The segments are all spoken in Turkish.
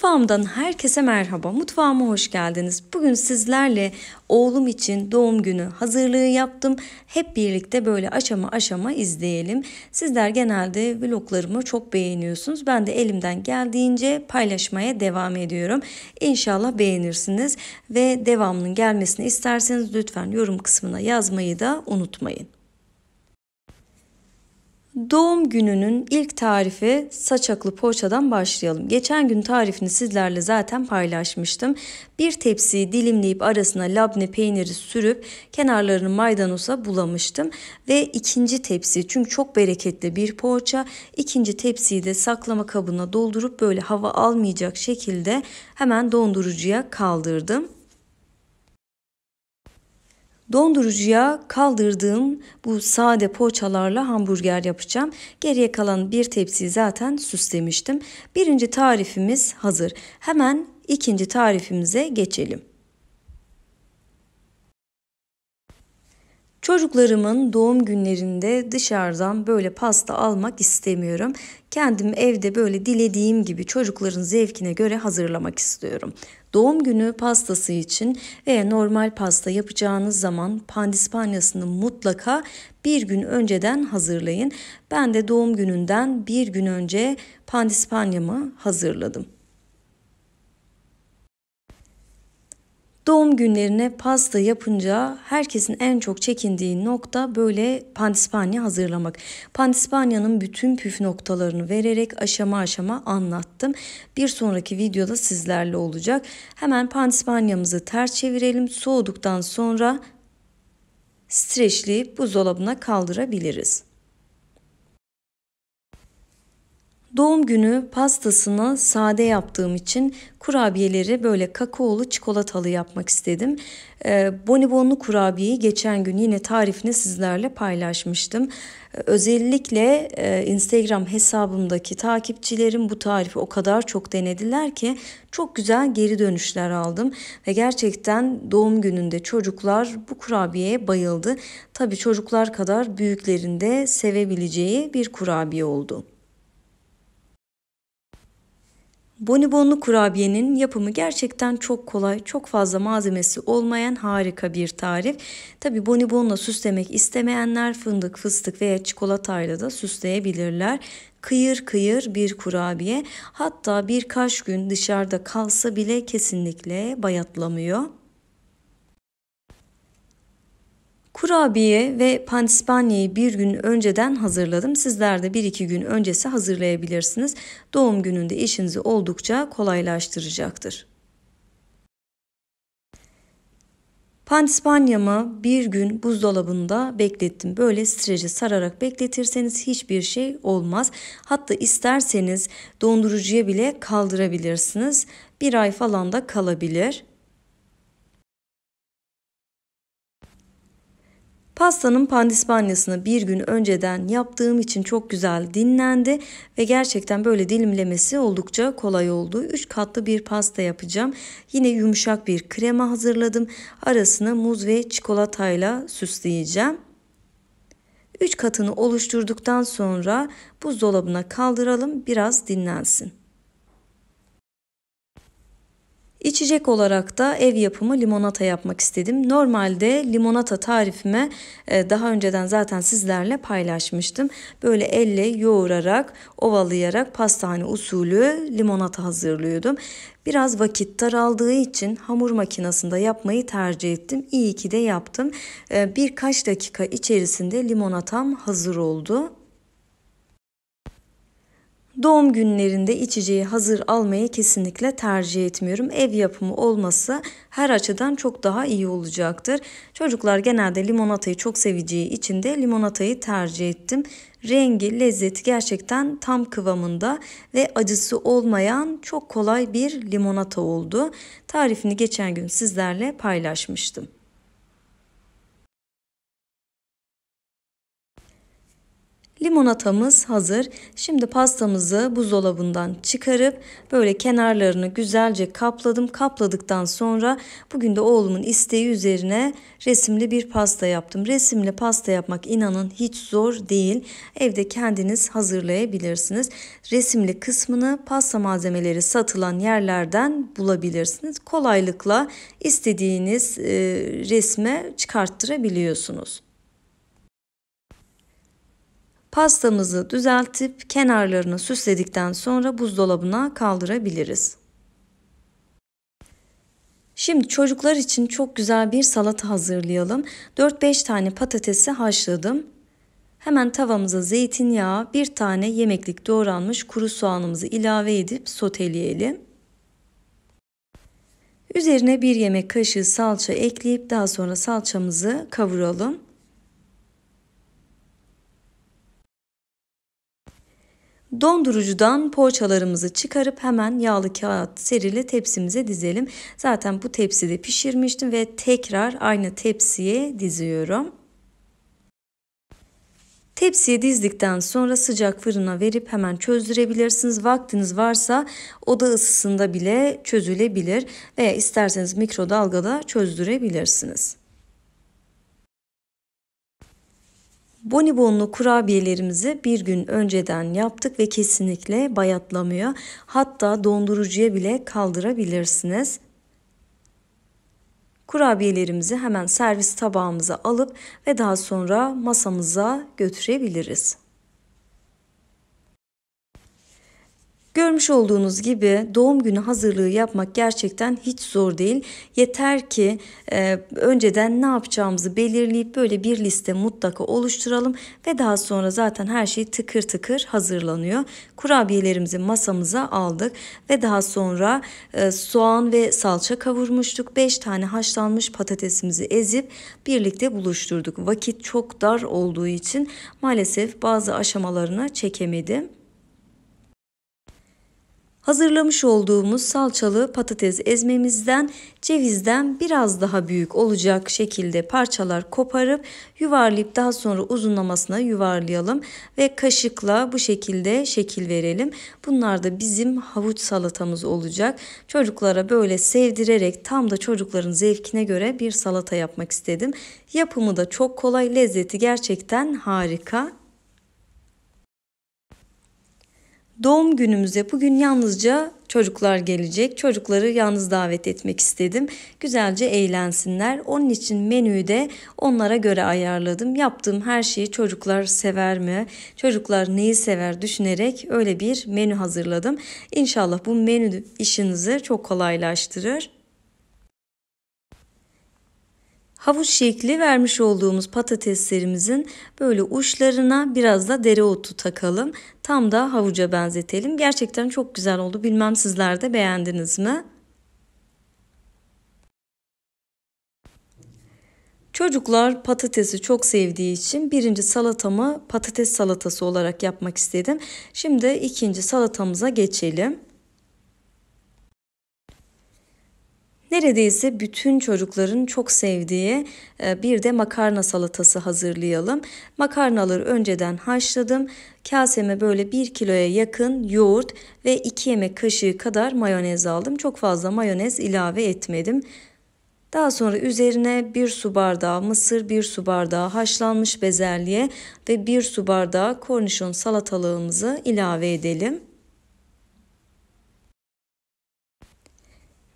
Mutfağımdan herkese merhaba. Mutfağıma hoş geldiniz. Bugün sizlerle oğlum için doğum günü hazırlığı yaptım. Hep birlikte böyle aşama aşama izleyelim. Sizler genelde vloglarımı çok beğeniyorsunuz. Ben de elimden geldiğince paylaşmaya devam ediyorum. İnşallah beğenirsiniz ve devamının gelmesini isterseniz lütfen yorum kısmına yazmayı da unutmayın. Doğum gününün ilk tarifi saçaklı poğaçadan başlayalım. Geçen gün tarifini sizlerle zaten paylaşmıştım. Bir tepsiyi dilimleyip arasına labne peyniri sürüp kenarlarını maydanoza bulamıştım. Ve ikinci tepsi çünkü çok bereketli bir poğaça. ikinci tepsiyi de saklama kabına doldurup böyle hava almayacak şekilde hemen dondurucuya kaldırdım. Dondurucuya kaldırdığım bu sade poğaçalarla hamburger yapacağım. Geriye kalan bir tepsiyi zaten süslemiştim. Birinci tarifimiz hazır. Hemen ikinci tarifimize geçelim. Çocuklarımın doğum günlerinde dışarıdan böyle pasta almak istemiyorum. Kendim evde böyle dilediğim gibi çocukların zevkine göre hazırlamak istiyorum. Doğum günü pastası için veya normal pasta yapacağınız zaman pandispanyasını mutlaka bir gün önceden hazırlayın. Ben de doğum gününden bir gün önce pandispanyamı hazırladım. Doğum günlerine pasta yapınca herkesin en çok çekindiği nokta böyle pandispanya hazırlamak. Pandispanyanın bütün püf noktalarını vererek aşama aşama anlattım. Bir sonraki videoda sizlerle olacak. Hemen pandispanyamızı ters çevirelim. Soğuduktan sonra streçli buzdolabına kaldırabiliriz. Doğum günü pastasını sade yaptığım için kurabiyeleri böyle kakaolu çikolatalı yapmak istedim. E, bonibonlu kurabiyeyi geçen gün yine tarifini sizlerle paylaşmıştım. Ee, özellikle e, Instagram hesabımdaki takipçilerim bu tarifi o kadar çok denediler ki çok güzel geri dönüşler aldım. Ve gerçekten doğum gününde çocuklar bu kurabiyeye bayıldı. Tabii çocuklar kadar büyüklerinde sevebileceği bir kurabiye oldu. Bonibonlu kurabiyenin yapımı gerçekten çok kolay, çok fazla malzemesi olmayan harika bir tarif. Tabi bonibonla süslemek istemeyenler fındık, fıstık veya çikolatayla da süsleyebilirler kıyır kıyır bir kurabiye hatta birkaç gün dışarıda kalsa bile kesinlikle bayatlamıyor. Kurabiye ve pandispanyayı bir gün önceden hazırladım. Sizler de bir iki gün öncesi hazırlayabilirsiniz. Doğum gününde işinizi oldukça kolaylaştıracaktır. Pandispanyamı bir gün buzdolabında beklettim. Böyle strece sararak bekletirseniz hiçbir şey olmaz. Hatta isterseniz dondurucuya bile kaldırabilirsiniz. Bir ay falan da kalabilir. Pastanın pandispanyasını bir gün önceden yaptığım için çok güzel dinlendi ve gerçekten böyle dilimlemesi oldukça kolay oldu. 3 katlı bir pasta yapacağım. Yine yumuşak bir krema hazırladım. Arasını muz ve çikolatayla süsleyeceğim. 3 katını oluşturduktan sonra buzdolabına kaldıralım biraz dinlensin. İçecek olarak da ev yapımı limonata yapmak istedim. Normalde limonata tarifime e, daha önceden zaten sizlerle paylaşmıştım. Böyle elle yoğurarak, ovalayarak pastane usulü limonata hazırlıyordum. Biraz vakit daraldığı için hamur makinesinde yapmayı tercih ettim. İyi ki de yaptım. E, birkaç dakika içerisinde limonatam hazır oldu. Doğum günlerinde içeceği hazır almayı kesinlikle tercih etmiyorum. Ev yapımı olması her açıdan çok daha iyi olacaktır. Çocuklar genelde limonatayı çok seveceği için de limonatayı tercih ettim. Rengi, lezzeti gerçekten tam kıvamında ve acısı olmayan çok kolay bir limonata oldu. Tarifini geçen gün sizlerle paylaşmıştım. Limonatamız hazır. Şimdi pastamızı buzdolabından çıkarıp böyle kenarlarını güzelce kapladım. Kapladıktan sonra bugün de oğlumun isteği üzerine resimli bir pasta yaptım. Resimli pasta yapmak inanın hiç zor değil. Evde kendiniz hazırlayabilirsiniz. Resimli kısmını pasta malzemeleri satılan yerlerden bulabilirsiniz. Kolaylıkla istediğiniz e, resme çıkarttırabiliyorsunuz. Pastamızı düzeltip kenarlarını süsledikten sonra buzdolabına kaldırabiliriz. Şimdi çocuklar için çok güzel bir salata hazırlayalım. 4-5 tane patatesi haşladım. Hemen tavamıza zeytinyağı, bir tane yemeklik doğranmış kuru soğanımızı ilave edip soteleyelim. Üzerine bir yemek kaşığı salça ekleyip daha sonra salçamızı kavuralım. Dondurucudan poğaçalarımızı çıkarıp hemen yağlı kağıt serili tepsimize dizelim. Zaten bu tepside pişirmiştim ve tekrar aynı tepsiye diziyorum. Tepsiye dizdikten sonra sıcak fırına verip hemen çözdürebilirsiniz. Vaktiniz varsa oda ısısında bile çözülebilir veya isterseniz mikrodalgada çözdürebilirsiniz. Bonibonlu kurabiyelerimizi bir gün önceden yaptık ve kesinlikle bayatlamıyor. Hatta dondurucuya bile kaldırabilirsiniz. Kurabiyelerimizi hemen servis tabağımıza alıp ve daha sonra masamıza götürebiliriz. Görmüş olduğunuz gibi doğum günü hazırlığı yapmak gerçekten hiç zor değil. Yeter ki e, önceden ne yapacağımızı belirleyip böyle bir liste mutlaka oluşturalım ve daha sonra zaten her şey tıkır tıkır hazırlanıyor. Kurabiyelerimizi masamıza aldık ve daha sonra e, soğan ve salça kavurmuştuk. 5 tane haşlanmış patatesimizi ezip birlikte buluşturduk. Vakit çok dar olduğu için maalesef bazı aşamalarına çekemedim. Hazırlamış olduğumuz salçalı patates ezmemizden cevizden biraz daha büyük olacak şekilde parçalar koparıp yuvarlayıp daha sonra uzunlamasına yuvarlayalım ve kaşıkla bu şekilde şekil verelim. Bunlar da bizim havuç salatamız olacak. Çocuklara böyle sevdirerek tam da çocukların zevkine göre bir salata yapmak istedim. Yapımı da çok kolay, lezzeti gerçekten harika. Doğum günümüze bugün yalnızca çocuklar gelecek. Çocukları yalnız davet etmek istedim. Güzelce eğlensinler. Onun için menüyü de onlara göre ayarladım. Yaptığım her şeyi çocuklar sever mi? Çocuklar neyi sever düşünerek öyle bir menü hazırladım. İnşallah bu menü işinizi çok kolaylaştırır havuç şekli vermiş olduğumuz patateslerimizin böyle uçlarına biraz da dereotu takalım. Tam da havuca benzetelim. Gerçekten çok güzel oldu. Bilmem sizler de beğendiniz mi? Çocuklar patatesi çok sevdiği için birinci salatamı patates salatası olarak yapmak istedim. Şimdi ikinci salatamıza geçelim. neredeyse bütün çocukların çok sevdiği e, bir de makarna salatası hazırlayalım. Makarnaları önceden haşladım. Kaseme böyle 1 kiloya yakın yoğurt ve 2 yemek kaşığı kadar mayonez aldım. Çok fazla mayonez ilave etmedim. Daha sonra üzerine 1 su bardağı mısır, 1 su bardağı haşlanmış bezelye ve 1 su bardağı kornişon salatalığımızı ilave edelim.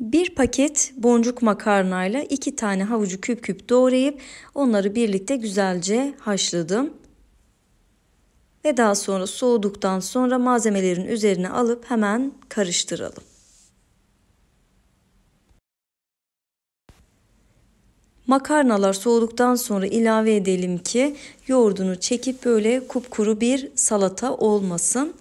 Bir paket boncuk makarnayla iki tane havucu küp küp doğrayıp onları birlikte güzelce haşladım. Ve daha sonra soğuduktan sonra malzemelerin üzerine alıp hemen karıştıralım. Makarnalar soğuduktan sonra ilave edelim ki yoğurdunu çekip böyle kupkuru bir salata olmasın.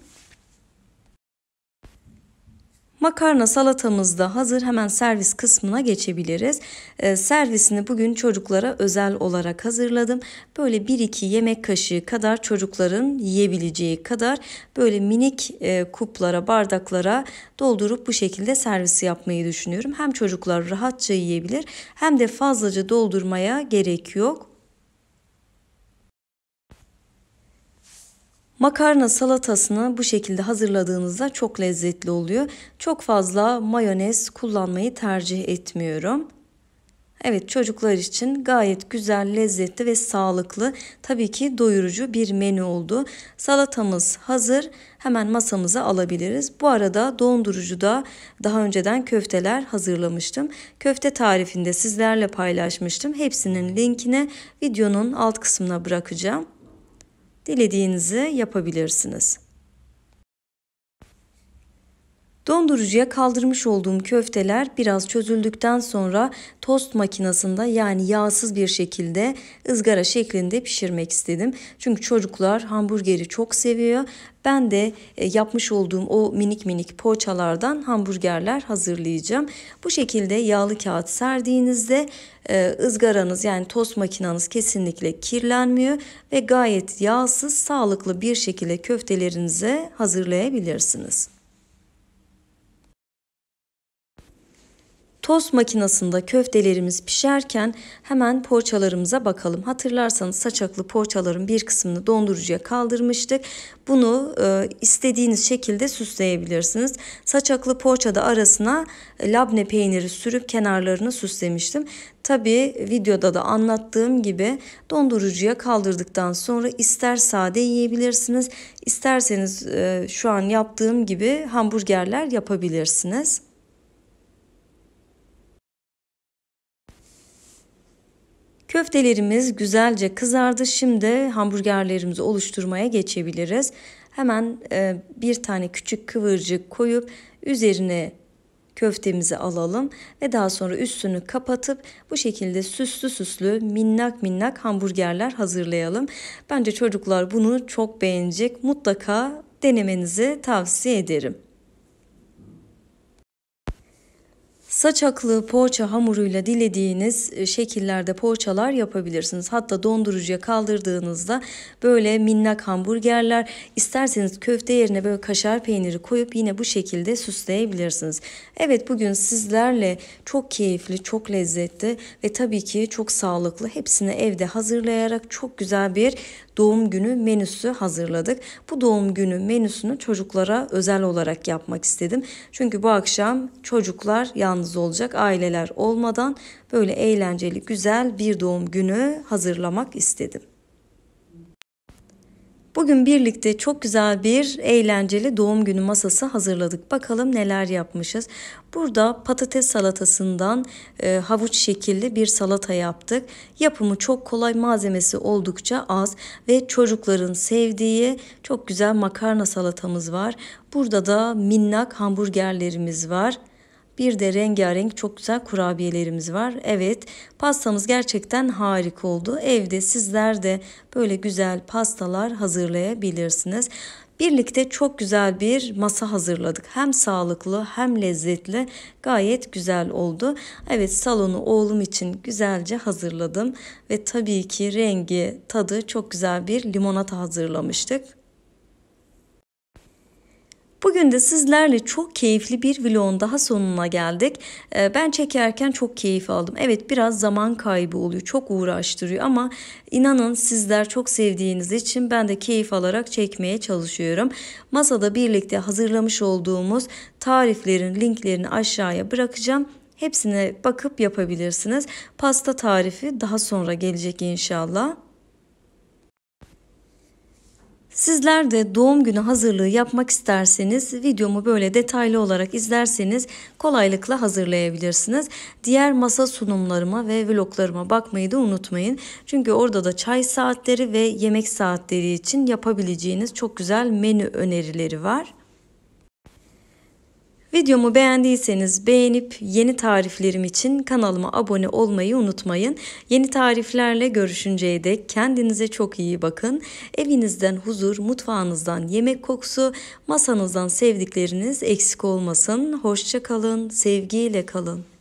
Makarna salatamız da hazır. Hemen servis kısmına geçebiliriz. Ee, servisini bugün çocuklara özel olarak hazırladım. Böyle 1-2 yemek kaşığı kadar çocukların yiyebileceği kadar böyle minik e, kuplara, bardaklara doldurup bu şekilde servisi yapmayı düşünüyorum. Hem çocuklar rahatça yiyebilir hem de fazlaca doldurmaya gerek yok. Makarna salatasını bu şekilde hazırladığınızda çok lezzetli oluyor. Çok fazla mayonez kullanmayı tercih etmiyorum. Evet çocuklar için gayet güzel, lezzetli ve sağlıklı tabii ki doyurucu bir menü oldu. Salatamız hazır hemen masamıza alabiliriz. Bu arada dondurucuda daha önceden köfteler hazırlamıştım. Köfte tarifinde sizlerle paylaşmıştım. Hepsinin linkini videonun alt kısmına bırakacağım dilediğinizi yapabilirsiniz. Dondurucuya kaldırmış olduğum köfteler biraz çözüldükten sonra tost makinesinde yani yağsız bir şekilde ızgara şeklinde pişirmek istedim. Çünkü çocuklar hamburgeri çok seviyor. Ben de e, yapmış olduğum o minik minik poğaçalardan hamburgerler hazırlayacağım. Bu şekilde yağlı kağıt serdiğinizde e, ızgaranız yani tost makinanız kesinlikle kirlenmiyor ve gayet yağsız sağlıklı bir şekilde köftelerinize hazırlayabilirsiniz. Tost makinesinde köftelerimiz pişerken hemen poğaçalarımıza bakalım. Hatırlarsanız saçaklı poğaçaların bir kısmını dondurucuya kaldırmıştık. Bunu e, istediğiniz şekilde süsleyebilirsiniz. Saçaklı poğaçada arasına e, labne peyniri sürüp kenarlarını süslemiştim. Tabi videoda da anlattığım gibi dondurucuya kaldırdıktan sonra ister sade yiyebilirsiniz, isterseniz e, şu an yaptığım gibi hamburgerler yapabilirsiniz. Köftelerimiz güzelce kızardı. Şimdi hamburgerlerimizi oluşturmaya geçebiliriz. Hemen e, bir tane küçük kıvırcık koyup üzerine köftemizi alalım ve daha sonra üstünü kapatıp bu şekilde süslü süslü minnak minnak hamburgerler hazırlayalım. Bence çocuklar bunu çok beğenecek. Mutlaka denemenizi tavsiye ederim. Saçaklı poğaça hamuruyla dilediğiniz e, şekillerde poğaçalar yapabilirsiniz. Hatta dondurucuya kaldırdığınızda böyle minnak hamburgerler isterseniz köfte yerine böyle kaşar peyniri koyup yine bu şekilde süsleyebilirsiniz. Evet bugün sizlerle çok keyifli, çok lezzetli ve tabii ki çok sağlıklı hepsini evde hazırlayarak çok güzel bir doğum günü menüsü hazırladık. Bu doğum günü menüsünü çocuklara özel olarak yapmak istedim. Çünkü bu akşam çocuklar yalnız olacak aileler olmadan böyle eğlenceli güzel bir doğum günü hazırlamak istedim. Bugün birlikte çok güzel bir eğlenceli doğum günü masası hazırladık. Bakalım neler yapmışız. Burada patates salatasından e, havuç şekilli bir salata yaptık. Yapımı çok kolay, malzemesi oldukça az ve çocukların sevdiği çok güzel makarna salatamız var. Burada da minnak hamburgerlerimiz var. Bir de rengarenk çok güzel kurabiyelerimiz var. Evet pastamız gerçekten harika oldu. Evde sizler de böyle güzel pastalar hazırlayabilirsiniz. Birlikte çok güzel bir masa hazırladık. Hem sağlıklı hem lezzetli gayet güzel oldu. Evet salonu oğlum için güzelce hazırladım ve tabii ki rengi tadı çok güzel bir limonata hazırlamıştık. Bugün de sizlerle çok keyifli bir vlogun daha sonuna geldik. Ee, ben çekerken çok keyif aldım. Evet biraz zaman kaybı oluyor. Çok uğraştırıyor ama inanın sizler çok sevdiğiniz için ben de keyif alarak çekmeye çalışıyorum. Masada birlikte hazırlamış olduğumuz tariflerin linklerini aşağıya bırakacağım. Hepsine bakıp yapabilirsiniz. Pasta tarifi daha sonra gelecek inşallah. Sizler de doğum günü hazırlığı yapmak isterseniz videomu böyle detaylı olarak izlerseniz kolaylıkla hazırlayabilirsiniz. Diğer masa sunumlarıma ve vloglarıma bakmayı da unutmayın. Çünkü orada da çay saatleri ve yemek saatleri için yapabileceğiniz çok güzel menü önerileri var. Videomu beğendiyseniz beğenip yeni tariflerim için kanalıma abone olmayı unutmayın. Yeni tariflerle görüşünceye dek kendinize çok iyi bakın. Evinizden huzur, mutfağınızdan yemek kokusu, masanızdan sevdikleriniz eksik olmasın. Hoşçakalın, sevgiyle kalın.